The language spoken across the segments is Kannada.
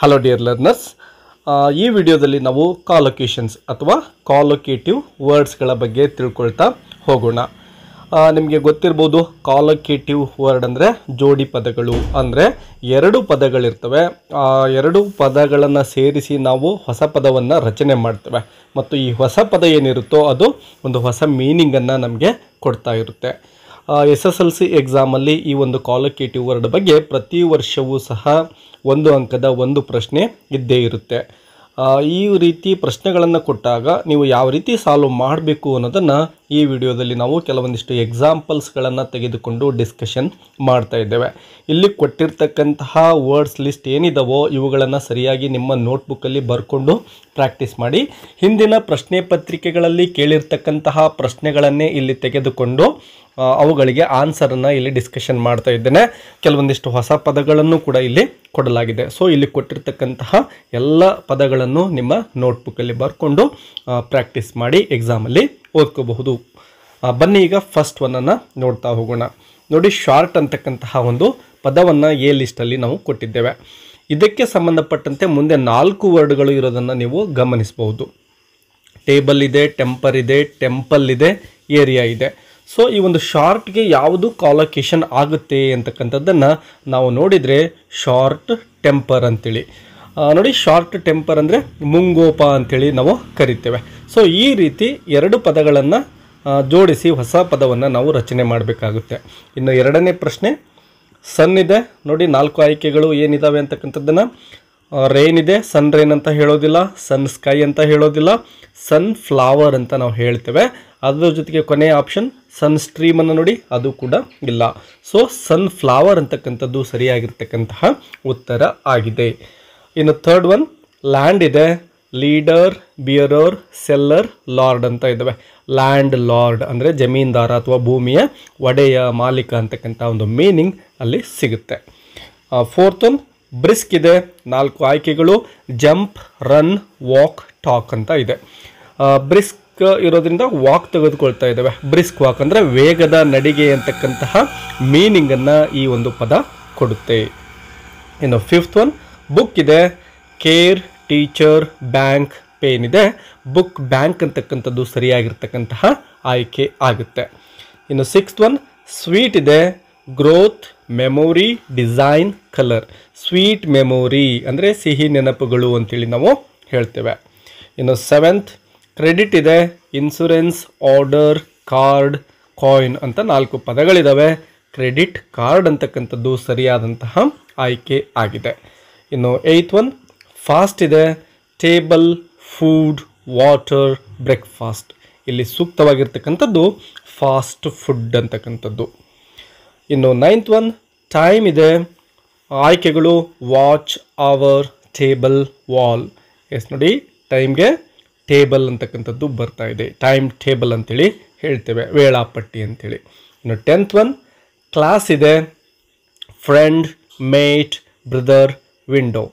ಹಲೋ ಡಿಯರ್ ಲರ್ನರ್ಸ್ ಈ ವಿಡಿಯೋದಲ್ಲಿ ನಾವು ಕಾಲೊಕೇಶನ್ಸ್ ಅಥವಾ ಕಾಲೊಕೇಟಿವ್ ವರ್ಡ್ಸ್ಗಳ ಬಗ್ಗೆ ತಿಳ್ಕೊಳ್ತಾ ಹೋಗೋಣ ನಿಮಗೆ ಗೊತ್ತಿರ್ಬೋದು ಕಾಲೊಕೇಟಿವ್ ವರ್ಡ್ ಅಂದರೆ ಜೋಡಿ ಪದಗಳು ಅಂದರೆ ಎರಡು ಪದಗಳಿರ್ತವೆ ಆ ಎರಡು ಪದಗಳನ್ನು ಸೇರಿಸಿ ನಾವು ಹೊಸ ಪದವನ್ನು ರಚನೆ ಮಾಡ್ತೇವೆ ಮತ್ತು ಈ ಹೊಸ ಪದ ಏನಿರುತ್ತೋ ಅದು ಒಂದು ಹೊಸ ಮೀನಿಂಗನ್ನು ನಮಗೆ ಕೊಡ್ತಾ ಇರುತ್ತೆ ಎಸ್ ಎಸ್ ಎಲ್ ಸಿ ಎಕ್ಸಾಮಲ್ಲಿ ಈ ಒಂದು ಕಾಲೊಕೇಟಿವ್ ವರ್ಡ್ ಬಗ್ಗೆ ಪ್ರತಿ ವರ್ಷವೂ ಸಹ ಒಂದು ಅಂಕದ ಒಂದು ಪ್ರಶ್ನೆ ಇದ್ದೇ ಇರುತ್ತೆ ಈ ರೀತಿ ಪ್ರಶ್ನೆಗಳನ್ನು ಕೊಟ್ಟಾಗ ನೀವು ಯಾವ ರೀತಿ ಸಾಲ್ವ್ ಮಾಡಬೇಕು ಅನ್ನೋದನ್ನು ಈ ವಿಡಿಯೋದಲ್ಲಿ ನಾವು ಕೆಲವೊಂದಿಷ್ಟು ಎಕ್ಸಾಂಪಲ್ಸ್ಗಳನ್ನು ತೆಗೆದುಕೊಂಡು ಡಿಸ್ಕಷನ್ ಮಾಡ್ತಾ ಇದ್ದೇವೆ ಇಲ್ಲಿ ಕೊಟ್ಟಿರ್ತಕ್ಕಂತಹ ವರ್ಡ್ಸ್ ಲಿಸ್ಟ್ ಏನಿದಾವೋ ಇವುಗಳನ್ನು ಸರಿಯಾಗಿ ನಿಮ್ಮ ನೋಟ್ಬುಕ್ಕಲ್ಲಿ ಬರ್ಕೊಂಡು ಪ್ರಾಕ್ಟೀಸ್ ಮಾಡಿ ಹಿಂದಿನ ಪ್ರಶ್ನೆ ಪತ್ರಿಕೆಗಳಲ್ಲಿ ಕೇಳಿರ್ತಕ್ಕಂತಹ ಪ್ರಶ್ನೆಗಳನ್ನೇ ಇಲ್ಲಿ ತೆಗೆದುಕೊಂಡು ಅವುಗಳಿಗೆ ಆನ್ಸರನ್ನು ಇಲ್ಲಿ ಡಿಸ್ಕಷನ್ ಮಾಡ್ತಾ ಇದ್ದೇನೆ ಕೆಲವೊಂದಿಷ್ಟು ಹೊಸ ಪದಗಳನ್ನು ಕೂಡ ಇಲ್ಲಿ ಕೊಡಲಾಗಿದೆ ಸೊ ಇಲ್ಲಿ ಕೊಟ್ಟಿರ್ತಕ್ಕಂತಹ ಎಲ್ಲ ಪದಗಳನ್ನು ನಿಮ್ಮ ನೋಟ್ಬುಕ್ಕಲ್ಲಿ ಬರ್ಕೊಂಡು ಪ್ರಾಕ್ಟೀಸ್ ಮಾಡಿ ಎಕ್ಸಾಮಲ್ಲಿ ಓದ್ಕೋಬಹುದು ಬನ್ನಿ ಈಗ ಫಸ್ಟ್ ಒನ್ನನ್ನು ನೋಡ್ತಾ ಹೋಗೋಣ ನೋಡಿ ಶಾರ್ಟ್ ಅಂತಕ್ಕಂತಹ ಒಂದು ಪದವನ್ನು ಎ ಲಿಸ್ಟಲ್ಲಿ ನಾವು ಕೊಟ್ಟಿದ್ದೇವೆ ಇದಕ್ಕೆ ಸಂಬಂಧಪಟ್ಟಂತೆ ಮುಂದೆ ನಾಲ್ಕು ವರ್ಡ್ಗಳು ಇರೋದನ್ನು ನೀವು ಗಮನಿಸಬಹುದು ಟೇಬಲ್ ಇದೆ ಟೆಂಪರ್ ಇದೆ ಟೆಂಪಲ್ ಇದೆ ಏರಿಯಾ ಇದೆ ಸೊ ಈ ಒಂದು ಶಾರ್ಟ್ಗೆ ಯಾವುದು ಕಾಲೊಕೇಶನ್ ಆಗುತ್ತೆ ಅಂತಕ್ಕಂಥದ್ದನ್ನು ನಾವು ನೋಡಿದರೆ ಶಾರ್ಟ್ ಟೆಂಪರ್ ಅಂತೇಳಿ ನೋಡಿ ಶಾರ್ಟ್ ಟೆಂಪರ್ ಅಂದರೆ ಮುಂಗೋಪ ಅಂಥೇಳಿ ನಾವು ಕರಿತೇವೆ ಸೊ ಈ ರೀತಿ ಎರಡು ಪದಗಳನ್ನು ಜೋಡಿಸಿ ಹೊಸ ಪದವನ್ನು ನಾವು ರಚನೆ ಮಾಡಬೇಕಾಗುತ್ತೆ ಇನ್ನು ಎರಡನೇ ಪ್ರಶ್ನೆ ಸನ್ ಇದೆ ನೋಡಿ ನಾಲ್ಕು ಆಯ್ಕೆಗಳು ಏನಿದ್ದಾವೆ ಅಂತಕ್ಕಂಥದ್ದನ್ನು ರೈನ್ ಇದೆ ಸನ್ ರೈನ್ ಅಂತ ಹೇಳೋದಿಲ್ಲ ಸನ್ ಸ್ಕೈ ಅಂತ ಹೇಳೋದಿಲ್ಲ ಸನ್ ಫ್ಲವರ್ ಅಂತ ನಾವು ಹೇಳ್ತೇವೆ ಅದರ ಜೊತೆಗೆ ಕೊನೆಯ ಆಪ್ಷನ್ ಸನ್ ಸ್ಟ್ರೀಮನ್ನು ನೋಡಿ ಅದು ಕೂಡ ಇಲ್ಲ ಸೊ ಸನ್ ಫ್ಲವರ್ ಅಂತಕ್ಕಂಥದ್ದು ಸರಿಯಾಗಿರ್ತಕ್ಕಂತಹ ಉತ್ತರ ಆಗಿದೆ ಇನ್ನು ಥರ್ಡ್ ಒನ್ ಲ್ಯಾಂಡ್ ಇದೆ ಲೀಡರ್ ಬಿಯರರ್ ಸೆಲ್ಲರ್ ಲಾರ್ಡ್ ಅಂತ ಇದ್ದಾವೆ ಲ್ಯಾಂಡ್ ಲಾರ್ಡ್ ಅಂದರೆ ಜಮೀನ್ದಾರ ಅಥವಾ ಭೂಮಿಯ ಒಡೆಯ ಮಾಲೀಕ ಅಂತಕ್ಕಂಥ ಒಂದು ಮೀನಿಂಗ್ ಅಲ್ಲಿ ಸಿಗುತ್ತೆ ಫೋರ್ತ್ ಒನ್ ಬ್ರಿಸ್ಕ್ ಇದೆ ನಾಲ್ಕು ಆಯ್ಕೆಗಳು ಜಂಪ್ ರನ್ ವಾಕ್ ಟಾಕ್ ಅಂತ ಇದೆ ಬ್ರಿಸ್ಕ್ ಇರೋದ್ರಿಂದ ವಾಕ್ ತೆಗೆದುಕೊಳ್ತಾ ಇದ್ದಾವೆ ಬ್ರಿಸ್ಕ್ ವಾಕ್ ಅಂದರೆ ವೇಗದ ನಡಿಗೆ ಅಂತಕ್ಕಂತಹ ಮೀನಿಂಗನ್ನು ಈ ಒಂದು ಪದ ಕೊಡುತ್ತೆ ಇನ್ನು ಫಿಫ್ತ್ ಒನ್ ಬುಕ್ ಇದೆ ಕೇರ್ ಟೀಚರ್ ಬ್ಯಾಂಕ್ ಪೇ ಏನಿದೆ ಬುಕ್ ಬ್ಯಾಂಕ್ ಅಂತಕ್ಕಂಥದ್ದು ಸರಿಯಾಗಿರ್ತಕ್ಕಂತಹ ಆಯ್ಕೆ ಆಗುತ್ತೆ ಇನ್ನು ಸಿಕ್ಸ್ತ್ ಒನ್ ಸ್ವೀಟ್ ಇದೆ growth memory design colour sweet memory ಅಂದರೆ ಸಿಹಿ ನೆನಪುಗಳು ಅಂತೇಳಿ ನಾವು ಹೇಳ್ತೇವೆ ಇನ್ನು ಸೆವೆಂತ್ ಕ್ರೆಡಿಟ್ ಇದೆ ಇನ್ಸುರೆನ್ಸ್ ಆರ್ಡರ್ ಕಾರ್ಡ್ ಕಾಯಿನ್ ಅಂತ ನಾಲ್ಕು ಪದಗಳಿದ್ದಾವೆ ಕ್ರೆಡಿಟ್ ಕಾರ್ಡ್ ಅಂತಕ್ಕಂಥದ್ದು ಸರಿಯಾದಂತಹ ಆಯ್ಕೆ ಆಗಿದೆ ಇನ್ನು ಏಯ್ತ್ ಒನ್ ಫಾಸ್ಟ್ ಇದೆ ಟೇಬಲ್ ಫುಡ್ ವಾಟರ್ ಬ್ರೇಕ್ಫಾಸ್ಟ್ ಇಲ್ಲಿ ಸೂಕ್ತವಾಗಿರ್ತಕ್ಕಂಥದ್ದು ಫಾಸ್ಟ್ ಫುಡ್ ಅಂತಕ್ಕಂಥದ್ದು ಇನ್ನು ನೈನ್ತ್ ಒನ್ ಟೈಮ್ ಇದೆ ಆಯ್ಕೆಗಳು watch hour table wall yes ನೋಡಿ ಟೈಮ್ಗೆ ಟೇಬಲ್ ಅಂತಕ್ಕಂಥದ್ದು ಬರ್ತಾ ಇದೆ ಟೈಮ್ ಟೇಬಲ್ ಅಂತೇಳಿ ಹೇಳ್ತೇವೆ ವೇಳಾಪಟ್ಟಿ ಅಂತೇಳಿ ಇನ್ನು ಟೆಂತ್ ಒನ್ ಕ್ಲಾಸ್ ಇದೆ friend mate brother window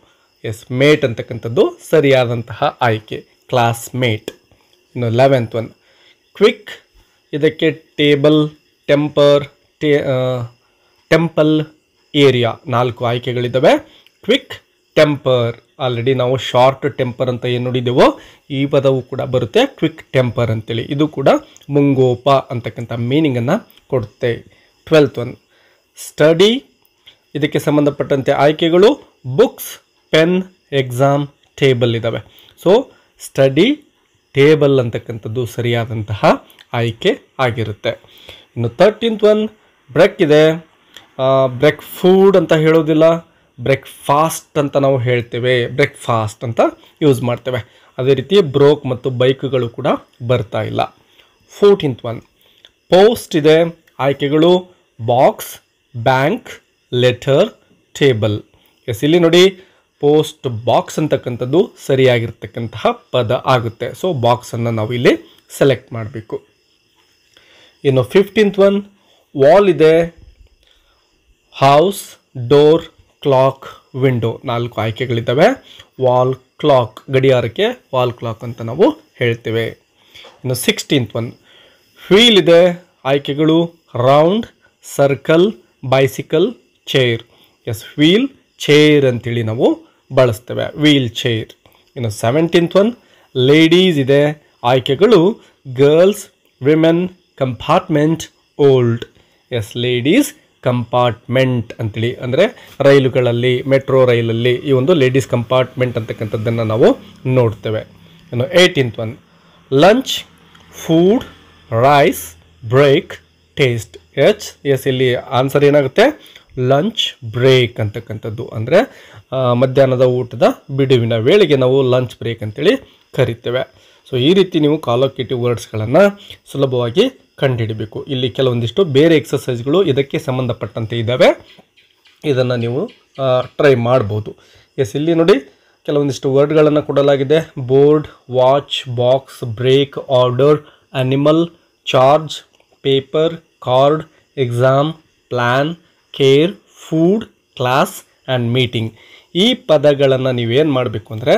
is mate ಅಂತಕ್ಕಂಥದ್ದು ಸರಿಯಾದಂತಹ ಆಯ್ಕೆ ಕ್ಲಾಸ್ ಮೇಟ್ ಇನ್ನು ಲೆವೆಂತ್ ಒನ್ ಕ್ವಿಕ್ ಇದಕ್ಕೆ ಟೇಬಲ್ ಟೆಂಪರ್ ಟೇ ಟೆಂಪಲ್ ಏರಿಯಾ ನಾಲ್ಕು ಆಯ್ಕೆಗಳಿದ್ದಾವೆ ಕ್ವಿಕ್ ಟೆಂಪರ್ ಆಲ್ರೆಡಿ ನಾವು ಶಾರ್ಟ್ ಟೆಂಪರ್ ಅಂತ ಏನು ನೋಡಿದ್ದೇವೋ ಈ ಪದವು ಕೂಡ ಬರುತ್ತೆ ಕ್ವಿಕ್ ಟೆಂಪರ್ ಅಂತೇಳಿ ಇದು ಕೂಡ ಮುಂಗೋಪ ಅಂತಕ್ಕಂಥ ಮೀನಿಂಗನ್ನು ಕೊಡುತ್ತೆ ಟ್ವೆಲ್ತ್ ಒನ್ ಸ್ಟಡಿ ಇದಕ್ಕೆ ಸಂಬಂಧಪಟ್ಟಂತೆ ಆಯ್ಕೆಗಳು ಬುಕ್ಸ್ ಪೆನ್ ಎಕ್ಸಾಮ್ ಟೇಬಲ್ ಇದ್ದಾವೆ ಸೊ ಸ್ಟಡಿ ಟೇಬಲ್ ಅಂತಕ್ಕಂಥದ್ದು ಸರಿಯಾದಂತಹ ಆಯ್ಕೆ ಆಗಿರುತ್ತೆ ಇನ್ನು ತರ್ಟೀನ್ತ್ ಒನ್ ಬ್ರೆಕ್ ಇದೆ ಬ್ರೆಕ್ ಫುಡ್ ಅಂತ ಹೇಳೋದಿಲ್ಲ ಬ್ರೇಕ್ಫಾಸ್ಟ್ ಅಂತ ನಾವು ಹೇಳ್ತೇವೆ ಬ್ರೇಕ್ಫಾಸ್ಟ್ ಅಂತ ಯೂಸ್ ಮಾಡ್ತೇವೆ ಅದೇ ರೀತಿ ಬ್ರೋಕ್ ಮತ್ತು ಬೈಕ್ಗಳು ಕೂಡ ಬರ್ತಾ ಇಲ್ಲ ಫೋರ್ಟೀನ್ತ್ ಒನ್ ಪೋಸ್ಟ್ ಇದೆ ಆಯ್ಕೆಗಳು box bank letter table is ಇಲ್ಲಿ ನೋಡಿ ಪೋಸ್ಟ್ ಬಾಕ್ಸ್ ಅಂತಕ್ಕಂಥದ್ದು ಸರಿಯಾಗಿರ್ತಕ್ಕಂತಹ ಪದ ಆಗುತ್ತೆ ಸೊ ಬಾಕ್ಸನ್ನು ನಾವು ಇಲ್ಲಿ ಸೆಲೆಕ್ಟ್ ಮಾಡಬೇಕು ಇನ್ನು ಫಿಫ್ಟೀನ್ತ್ ಒನ್ ವಾಲ್ ಇದೆ ಹೌಸ್ ಡೋರ್ ಕ್ಲಾಕ್ ವಿಂಡೋ ನಾಲ್ಕು ಆಯ್ಕೆಗಳಿದ್ದಾವೆ ವಾಲ್ ಕ್ಲಾಕ್ ಗಡಿಯಾರಕ್ಕೆ ವಾಲ್ ಕ್ಲಾಕ್ ಅಂತ ನಾವು ಹೇಳ್ತೇವೆ ಇನ್ನು ಸಿಕ್ಸ್ಟೀನ್ತ್ ಒನ್ ಫೀಲ್ ಇದೆ ಆಯ್ಕೆಗಳು round circle bicycle chair is wheel chair ಅಂತೇಳಿ ನಾವು ಬಳಸ್ತೇವೆ ವೀಲ್ ಚೇರ್ ಇನ್ನು ಸೆವೆಂಟೀನ್ತ್ ಒನ್ ಲೇಡೀಸ್ ಇದೆ ಆಯ್ಕೆಗಳು girls women compartment old is ladies compartment ಅಂತೇಳಿ ಅಂದರೆ ರೈಲುಗಳಲ್ಲಿ ಮೆಟ್ರೋ ರೈಲಲ್ಲಿ ಈ ಒಂದು ಲೇಡೀಸ್ ಕಂಪಾರ್ಟ್ಮೆಂಟ್ ಅಂತಕ್ಕಂಥದ್ದನ್ನು ನಾವು ನೋಡ್ತೇವೆ ಇನ್ನು eighteenth one lunch food rice break taste H is ಇಲ್ಲಿ ಆನ್ಸರ್ ಏನಾಗುತ್ತೆ ಲಂಚ್ ಬ್ರೇಕ್ ಅಂತಕ್ಕಂಥದ್ದು ಅಂದರೆ ಮಧ್ಯಾಹ್ನದ ಊಟದ ಬಿಡುವಿನ ವೇಳೆಗೆ ನಾವು ಲಂಚ್ ಬ್ರೇಕ್ ಅಂತೇಳಿ ಕರಿತೇವೆ ಸೊ ಈ ರೀತಿ ನೀವು ಕಾಲೋಕೇಟಿವ್ ವರ್ಡ್ಸ್ಗಳನ್ನು ಸುಲಭವಾಗಿ ಕಂಡುಹಿಡಬೇಕು ಇಲ್ಲಿ ಕೆಲವೊಂದಿಷ್ಟು ಬೇರೆ ಎಕ್ಸಸೈಸ್ಗಳು ಇದಕ್ಕೆ ಸಂಬಂಧಪಟ್ಟಂತೆ ಇದ್ದಾವೆ ಇದನ್ನು ನೀವು ಟ್ರೈ ಮಾಡ್ಬೋದು ಎಸ್ ಇಲ್ಲಿ ನೋಡಿ ಕೆಲವೊಂದಿಷ್ಟು ವರ್ಡ್ಗಳನ್ನು ಕೊಡಲಾಗಿದೆ board watch box break order animal charge paper card exam plan care food class and meeting ಈ ಪದಗಳನ್ನು ನೀವೇನು ಮಾಡಬೇಕು ಅಂದರೆ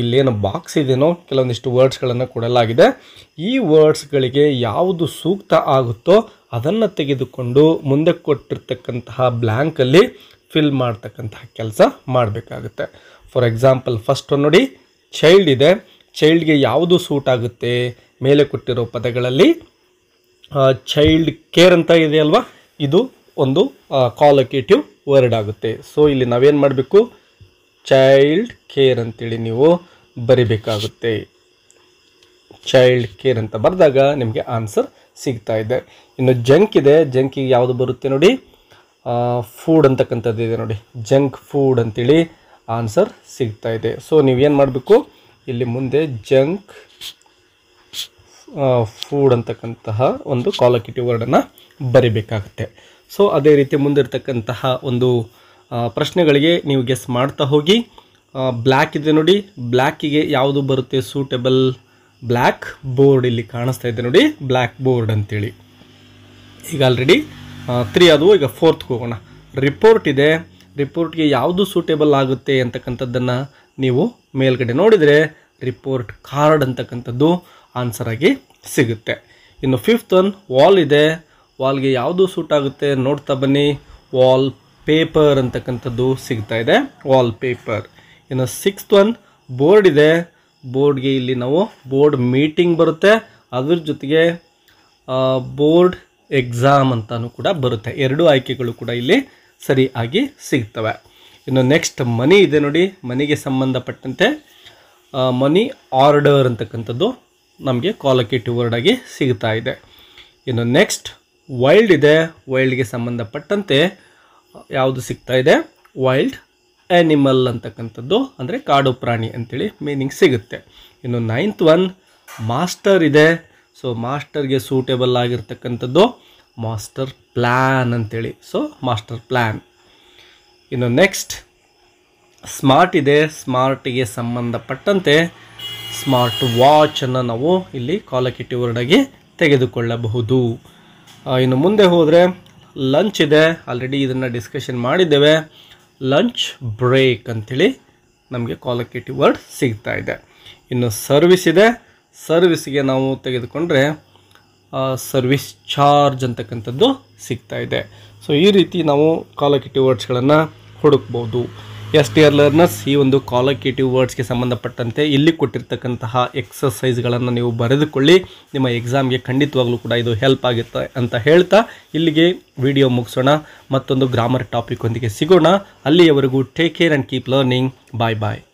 ಇಲ್ಲೇನು ಬಾಕ್ಸ್ ಇದೆಯೋ ಕೆಲವೊಂದಿಷ್ಟು ವರ್ಡ್ಸ್ಗಳನ್ನು ಕೊಡಲಾಗಿದೆ ಈ ವರ್ಡ್ಸ್ಗಳಿಗೆ ಯಾವುದು ಸೂಕ್ತ ಆಗುತ್ತೋ ಅದನ್ನು ತೆಗೆದುಕೊಂಡು ಮುಂದೆ ಕೊಟ್ಟಿರ್ತಕ್ಕಂತಹ ಬ್ಲ್ಯಾಂಕಲ್ಲಿ ಫಿಲ್ ಮಾಡ್ತಕ್ಕಂತಹ ಕೆಲಸ ಮಾಡಬೇಕಾಗುತ್ತೆ ಫಾರ್ ಎಕ್ಸಾಂಪಲ್ ಫಸ್ಟ್ ನೋಡಿ ಚೈಲ್ಡ್ ಇದೆ ಚೈಲ್ಡ್ಗೆ ಯಾವುದು ಸೂಟ್ ಆಗುತ್ತೆ ಮೇಲೆ ಕೊಟ್ಟಿರೋ ಪದಗಳಲ್ಲಿ ಚೈಲ್ಡ್ ಕೇರ್ ಅಂತ ಇದೆ ಅಲ್ವಾ ಇದು ಒಂದು ಕಾಲೊಕೇಟಿವ್ ವರ್ಡ್ ಆಗುತ್ತೆ ಸೊ ಇಲ್ಲಿ ನಾವೇನು ಮಾಡಬೇಕು ಚೈಲ್ಡ್ ಕೇರ್ ಅಂತೇಳಿ ನೀವು ಬರಿಬೇಕಾಗುತ್ತೆ ಚೈಲ್ಡ್ ಕೇರ್ ಅಂತ ಬರೆದಾಗ ನಿಮಗೆ ಆನ್ಸರ್ ಸಿಗ್ತಾ ಇದೆ ಇನ್ನು ಜಂಕ್ ಇದೆ ಜಂಕಿಗೆ ಯಾವುದು ಬರುತ್ತೆ ನೋಡಿ ಫೂಡ್ ಅಂತಕ್ಕಂಥದ್ದು ಇದೆ ನೋಡಿ ಜಂಕ್ ಫೂಡ್ ಅಂತೇಳಿ ಆನ್ಸರ್ ಸಿಗ್ತಾ ಇದೆ ಸೊ ನೀವೇನು ಮಾಡಬೇಕು ಇಲ್ಲಿ ಮುಂದೆ ಜಂಕ್ ಫುಡ್ ಅಂತಕ್ಕಂತಹ ಒಂದು ಕಾಲಕಿಟಿ ವರ್ಡನ್ನು ಬರಿಬೇಕಾಗುತ್ತೆ ಸೊ ಅದೇ ರೀತಿ ಮುಂದಿರ್ತಕ್ಕಂತಹ ಒಂದು ಪ್ರಶ್ನೆಗಳಿಗೆ ನೀವು ಗೆಸ್ ಮಾಡ್ತಾ ಹೋಗಿ ಬ್ಲ್ಯಾಕ್ ಇದೆ ನೋಡಿ ಬ್ಲ್ಯಾಕಿಗೆ ಯಾವುದು ಬರುತ್ತೆ ಸೂಟೆಬಲ್ ಬ್ಲ್ಯಾಕ್ ಬೋರ್ಡ್ ಇಲ್ಲಿ ಕಾಣಿಸ್ತಾ ಇದೆ ನೋಡಿ ಬ್ಲ್ಯಾಕ್ ಬೋರ್ಡ್ ಅಂತೇಳಿ ಈಗ ಆಲ್ರೆಡಿ ತ್ರೀ ಅದು ಈಗ ಫೋರ್ತ್ಗೆ ಹೋಗೋಣ ರಿಪೋರ್ಟ್ ಇದೆ ರಿಪೋರ್ಟ್ಗೆ ಯಾವುದು ಸೂಟೇಬಲ್ ಆಗುತ್ತೆ ಅಂತಕ್ಕಂಥದ್ದನ್ನು ನೀವು ಮೇಲ್ಗಡೆ ನೋಡಿದರೆ ರಿಪೋರ್ಟ್ ಕಾರ್ಡ್ ಅಂತಕ್ಕಂಥದ್ದು ಆನ್ಸರ್ ಆಗಿ ಸಿಗುತ್ತೆ ಇನ್ನು ಫಿಫ್ತ್ ಒನ್ ವಾಲ್ ಇದೆ ವಾಲ್ಗೆ ಯಾವುದು ಸೂಟ್ ಆಗುತ್ತೆ ನೋಡ್ತಾ ಬನ್ನಿ ವಾಲ್ ಪೇಪರ್ ಅಂತಕ್ಕಂಥದ್ದು ಸಿಗ್ತಾ ಇದೆ ವಾಲ್ ಪೇಪರ್ ಇನ್ನು ಸಿಕ್ಸ್ತ್ ಒನ್ ಬೋರ್ಡ್ ಇದೆ ಬೋರ್ಡ್ಗೆ ಇಲ್ಲಿ ನಾವು ಬೋರ್ಡ್ ಮೀಟಿಂಗ್ ಬರುತ್ತೆ ಅದ್ರ ಜೊತೆಗೆ ಬೋರ್ಡ್ ಎಕ್ಸಾಮ್ ಅಂತಲೂ ಕೂಡ ಬರುತ್ತೆ ಎರಡು ಆಯ್ಕೆಗಳು ಕೂಡ ಇಲ್ಲಿ ಸರಿಯಾಗಿ ಸಿಗ್ತವೆ ಇನ್ನು ನೆಕ್ಸ್ಟ್ ಮನಿ ಇದೆ ನೋಡಿ ಮನಿಗೆ ಸಂಬಂಧಪಟ್ಟಂತೆ ಮನಿ ಆರ್ಡರ್ ಅಂತಕ್ಕಂಥದ್ದು ನಮಗೆ ಕಾಲಕೇಟಿವ್ ವರ್ಡ್ ಆಗಿ ಸಿಗ್ತಾ ಇದೆ ಇನ್ನು ನೆಕ್ಸ್ಟ್ ವೈಲ್ಡ್ ಇದೆ ವೈಲ್ಡ್ಗೆ ಸಂಬಂಧಪಟ್ಟಂತೆ ಯಾವುದು ಸಿಗ್ತಾ ಇದೆ ವೈಲ್ಡ್ ಆ್ಯನಿಮಲ್ ಅಂತಕ್ಕಂಥದ್ದು ಅಂದರೆ ಕಾಡು ಪ್ರಾಣಿ ಅಂತೇಳಿ ಮೀನಿಂಗ್ ಸಿಗುತ್ತೆ ಇನ್ನು ನೈನ್ತ್ ಒನ್ ಮಾಸ್ಟರ್ ಇದೆ ಸೊ ಮಾಸ್ಟರ್ಗೆ ಸೂಟೇಬಲ್ ಆಗಿರ್ತಕ್ಕಂಥದ್ದು ಮಾಸ್ಟರ್ ಪ್ಲ್ಯಾನ್ ಅಂತೇಳಿ ಸೊ ಮಾಸ್ಟರ್ ಪ್ಲ್ಯಾನ್ ಇನ್ನು ನೆಕ್ಸ್ಟ್ ಸ್ಮಾರ್ಟ್ ಇದೆ ಸ್ಮಾರ್ಟ್ಗೆ ಸಂಬಂಧಪಟ್ಟಂತೆ ಸ್ಮಾರ್ಟ್ ವಾಚನ್ನು ನಾವು ಇಲ್ಲಿ ಕಾಲಕಿಟ್ಟಿ ವರ್ಡಾಗಿ ತೆಗೆದುಕೊಳ್ಳಬಹುದು ಇನ್ನು ಮುಂದೆ ಹೋದರೆ ಲಂಚ್ ಇದೆ ಆಲ್ರೆಡಿ ಇದನ್ನು ಡಿಸ್ಕಷನ್ ಮಾಡಿದ್ದೇವೆ ಲಂಚ್ ಬ್ರೇಕ್ ಅಂಥೇಳಿ ನಮಗೆ ಕಾಲಕೇಟಿವ್ ವರ್ಡ್ ಸಿಗ್ತಾ ಇದೆ ಇನ್ನು ಸರ್ವಿಸ್ ಇದೆ ಸರ್ವಿಸ್ಗೆ ನಾವು ತೆಗೆದುಕೊಂಡ್ರೆ ಸರ್ವಿಸ್ ಚಾರ್ಜ್ ಅಂತಕ್ಕಂಥದ್ದು ಸಿಗ್ತಾ ಇದೆ ಸೊ ಈ ರೀತಿ ನಾವು ಕಾಲಕೇಟಿವ್ ವರ್ಡ್ಸ್ಗಳನ್ನು ಹುಡುಕ್ಬೋದು ಎಸ್ ಟಿ ಆರ್ ಲರ್ನರ್ಸ್ ಈ ಒಂದು ಕಾಲಕೇಟಿವ್ ವರ್ಡ್ಸ್ಗೆ ಸಂಬಂಧಪಟ್ಟಂತೆ ಇಲ್ಲಿ ಕೊಟ್ಟಿರ್ತಕ್ಕಂತಹ ಎಕ್ಸಸೈಸ್ಗಳನ್ನು ನೀವು ಬರೆದುಕೊಳ್ಳಿ ನಿಮ್ಮ ಎಕ್ಸಾಮ್ಗೆ ಖಂಡಿತವಾಗ್ಲೂ ಕೂಡ ಇದು ಹೆಲ್ಪ್ ಆಗುತ್ತೆ ಅಂತ ಹೇಳ್ತಾ ಇಲ್ಲಿಗೆ ವಿಡಿಯೋ ಮುಗಿಸೋಣ ಮತ್ತೊಂದು ಗ್ರಾಮರ್ ಟಾಪಿಕ್ ಒಂದಿಗೆ ಸಿಗೋಣ ಅಲ್ಲಿಯವರೆಗೂ take care and keep learning bye bye